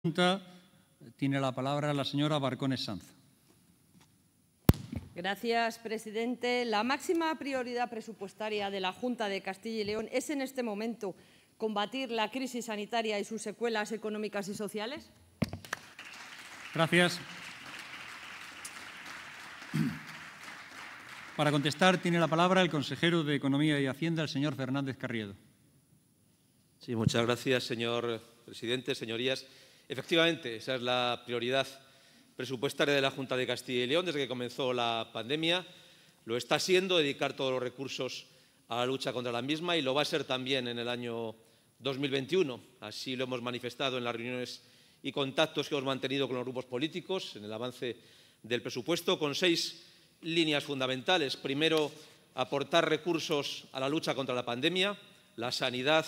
pregunta tiene la palabra la señora Barcones Sanz. Gracias, presidente. La máxima prioridad presupuestaria de la Junta de Castilla y León es en este momento combatir la crisis sanitaria y sus secuelas económicas y sociales. Gracias. Para contestar tiene la palabra el consejero de Economía y Hacienda, el señor Fernández Carriedo. Sí, muchas gracias, señor presidente, señorías. Efectivamente, esa es la prioridad presupuestaria de la Junta de Castilla y León desde que comenzó la pandemia. Lo está siendo dedicar todos los recursos a la lucha contra la misma y lo va a ser también en el año 2021. Así lo hemos manifestado en las reuniones y contactos que hemos mantenido con los grupos políticos en el avance del presupuesto, con seis líneas fundamentales. Primero, aportar recursos a la lucha contra la pandemia, la sanidad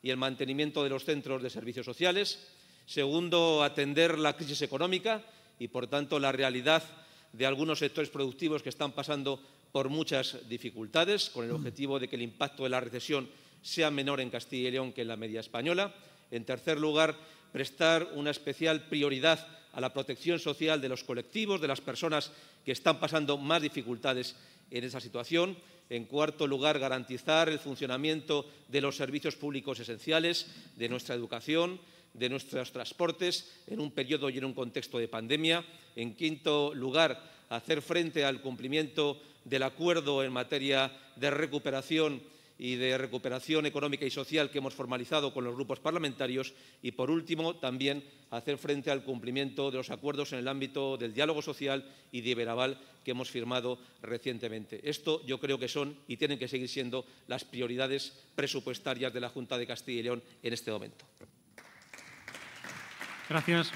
y el mantenimiento de los centros de servicios sociales. Segundo, atender la crisis económica y, por tanto, la realidad de algunos sectores productivos que están pasando por muchas dificultades, con el objetivo de que el impacto de la recesión sea menor en Castilla y León que en la media española. En tercer lugar, prestar una especial prioridad a la protección social de los colectivos, de las personas que están pasando más dificultades en esa situación. En cuarto lugar, garantizar el funcionamiento de los servicios públicos esenciales, de nuestra educación, de nuestros transportes en un periodo y en un contexto de pandemia. En quinto lugar, hacer frente al cumplimiento del acuerdo en materia de recuperación y de recuperación económica y social que hemos formalizado con los grupos parlamentarios y, por último, también hacer frente al cumplimiento de los acuerdos en el ámbito del diálogo social y de Iberaval que hemos firmado recientemente. Esto yo creo que son y tienen que seguir siendo las prioridades presupuestarias de la Junta de Castilla y León en este momento. Gracias.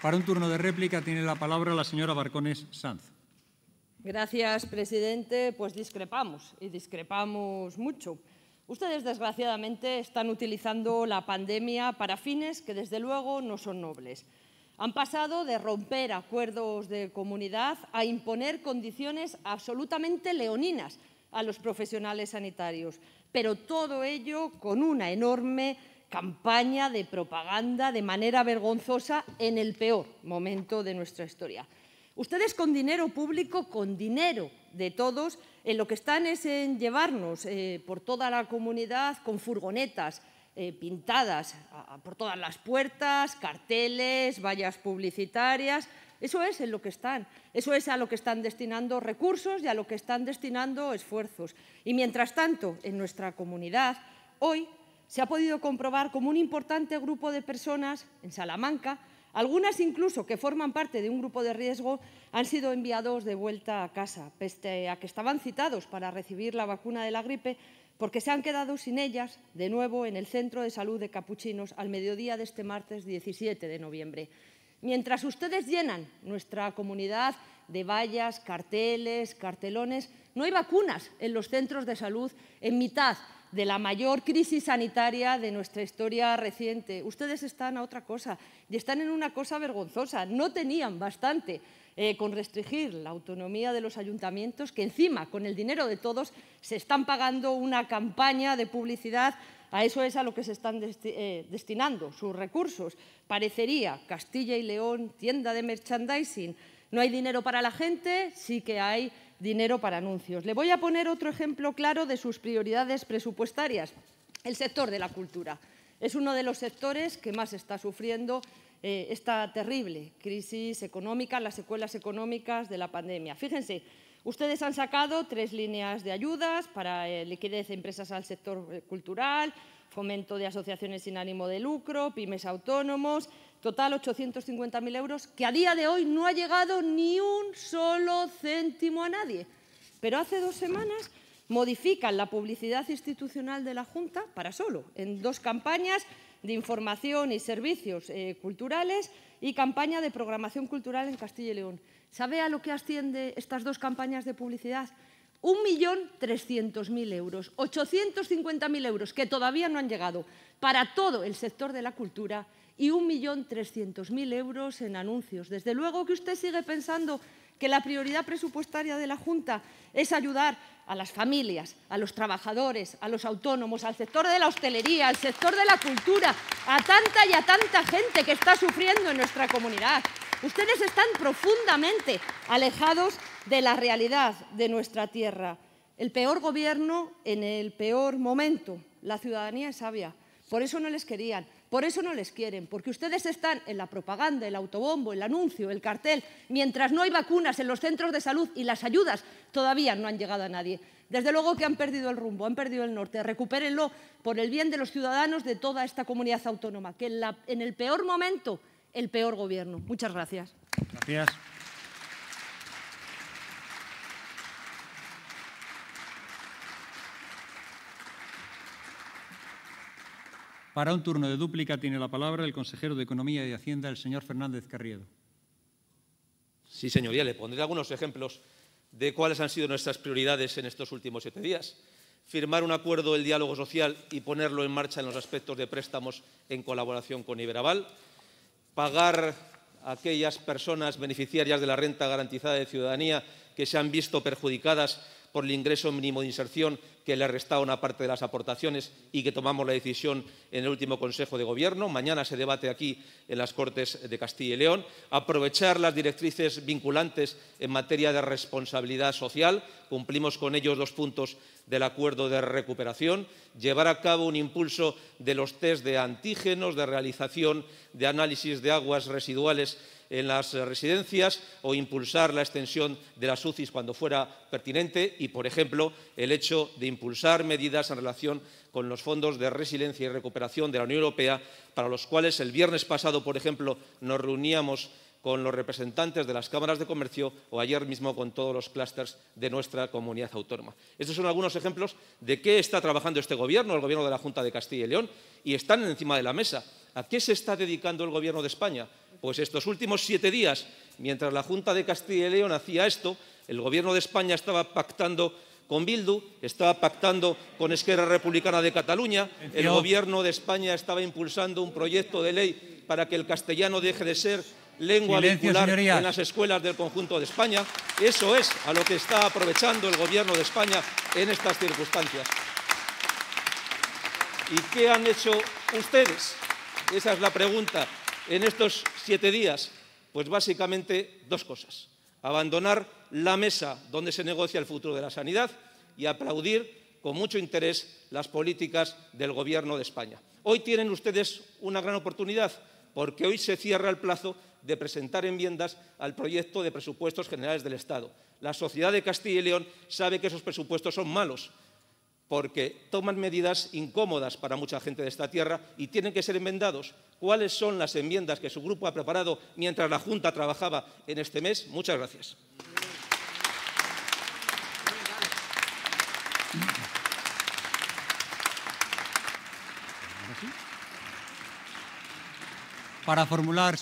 Para un turno de réplica tiene la palabra la señora Barcones Sanz. Gracias, presidente. Pues discrepamos y discrepamos mucho. Ustedes, desgraciadamente, están utilizando la pandemia para fines que, desde luego, no son nobles. Han pasado de romper acuerdos de comunidad a imponer condiciones absolutamente leoninas a los profesionales sanitarios, pero todo ello con una enorme campaña de propaganda de manera vergonzosa en el peor momento de nuestra historia. Ustedes con dinero público, con dinero de todos, en eh, lo que están es en llevarnos eh, por toda la comunidad con furgonetas eh, pintadas por todas las puertas, carteles, vallas publicitarias. Eso es en lo que están. Eso es a lo que están destinando recursos y a lo que están destinando esfuerzos. Y mientras tanto, en nuestra comunidad, hoy se ha podido comprobar como un importante grupo de personas en Salamanca, algunas incluso que forman parte de un grupo de riesgo, han sido enviados de vuelta a casa, pese a que estaban citados para recibir la vacuna de la gripe, porque se han quedado sin ellas de nuevo en el Centro de Salud de Capuchinos al mediodía de este martes 17 de noviembre. Mientras ustedes llenan nuestra comunidad de vallas, carteles, cartelones, no hay vacunas en los centros de salud en mitad de la mayor crisis sanitaria de nuestra historia reciente. Ustedes están a otra cosa y están en una cosa vergonzosa. No tenían bastante eh, con restringir la autonomía de los ayuntamientos, que encima, con el dinero de todos, se están pagando una campaña de publicidad. A eso es a lo que se están eh, destinando sus recursos. Parecería Castilla y León, tienda de merchandising. No hay dinero para la gente, sí que hay dinero para anuncios. Le voy a poner otro ejemplo claro de sus prioridades presupuestarias, el sector de la cultura. Es uno de los sectores que más está sufriendo eh, esta terrible crisis económica, las secuelas económicas de la pandemia. Fíjense, ustedes han sacado tres líneas de ayudas para eh, liquidez de empresas al sector eh, cultural, fomento de asociaciones sin ánimo de lucro, pymes autónomos, total 850.000 euros, que a día de hoy no ha llegado ni un solo céntimo a nadie. Pero hace dos semanas modifican la publicidad institucional de la Junta para solo, en dos campañas de información y servicios eh, culturales y campaña de programación cultural en Castilla y León. ¿Sabe a lo que asciende estas dos campañas de publicidad? 1.300.000 euros, 850.000 euros que todavía no han llegado para todo el sector de la cultura y 1.300.000 euros en anuncios. Desde luego que usted sigue pensando que la prioridad presupuestaria de la Junta es ayudar a las familias, a los trabajadores, a los autónomos, al sector de la hostelería, al sector de la cultura, a tanta y a tanta gente que está sufriendo en nuestra comunidad. Ustedes están profundamente alejados de la realidad de nuestra tierra. El peor gobierno en el peor momento. La ciudadanía es sabia. Por eso no les querían. Por eso no les quieren, porque ustedes están en la propaganda, el autobombo, el anuncio, el cartel. Mientras no hay vacunas en los centros de salud y las ayudas todavía no han llegado a nadie. Desde luego que han perdido el rumbo, han perdido el norte. Recupérenlo por el bien de los ciudadanos de toda esta comunidad autónoma, que en, el peor momento, el peor gobierno. Muchas Gracias. Para un turno de dúplica tiene la palabra el consejero de Economía y Hacienda, el señor Fernández Carriedo. Sí, señoría, le pondré algunos ejemplos de cuáles han sido nuestras prioridades en estos últimos siete días. Firmar un acuerdo del diálogo social y ponerlo en marcha en los aspectos de préstamos en colaboración con Iberaval. Pagar a aquellas personas beneficiarias de la renta garantizada de ciudadanía que se han visto perjudicadas por el ingreso mínimo de inserción que le restaba una parte de las aportaciones y que tomamos la decisión en el último Consejo de Gobierno. Mañana se debate aquí en las Cortes de Castilla y León. Aprovechar las directrices vinculantes en materia de responsabilidad social. Cumplimos con ellos los puntos del acuerdo de recuperación, llevar a cabo un impulso de los test de antígenos, de realización de análisis de aguas residuales en las residencias o impulsar la extensión de las UCIs cuando fuera pertinente y, por ejemplo, el hecho de impulsar medidas en relación con los fondos de resiliencia y recuperación de la Unión Europea, para los cuales el viernes pasado, por ejemplo, nos reuníamos con los representantes de las cámaras de comercio o ayer mismo con todos los clústeres de nuestra comunidad autónoma. Estos son algunos ejemplos de qué está trabajando este gobierno, el gobierno de la Junta de Castilla y León, y están encima de la mesa. ¿A qué se está dedicando el gobierno de España? Pues estos últimos siete días, mientras la Junta de Castilla y León hacía esto, el gobierno de España estaba pactando con Bildu, estaba pactando con Esquerra Republicana de Cataluña, el gobierno de España estaba impulsando un proyecto de ley para que el castellano deje de ser lengua en las escuelas del conjunto de España. Eso es a lo que está aprovechando el Gobierno de España en estas circunstancias. ¿Y qué han hecho ustedes? Esa es la pregunta. En estos siete días, pues básicamente dos cosas. Abandonar la mesa donde se negocia el futuro de la sanidad y aplaudir con mucho interés las políticas del Gobierno de España. Hoy tienen ustedes una gran oportunidad porque hoy se cierra el plazo de presentar enmiendas al proyecto de presupuestos generales del Estado. La sociedad de Castilla y León sabe que esos presupuestos son malos porque toman medidas incómodas para mucha gente de esta tierra y tienen que ser enmendados. ¿Cuáles son las enmiendas que su grupo ha preparado mientras la Junta trabajaba en este mes? Muchas gracias. para formular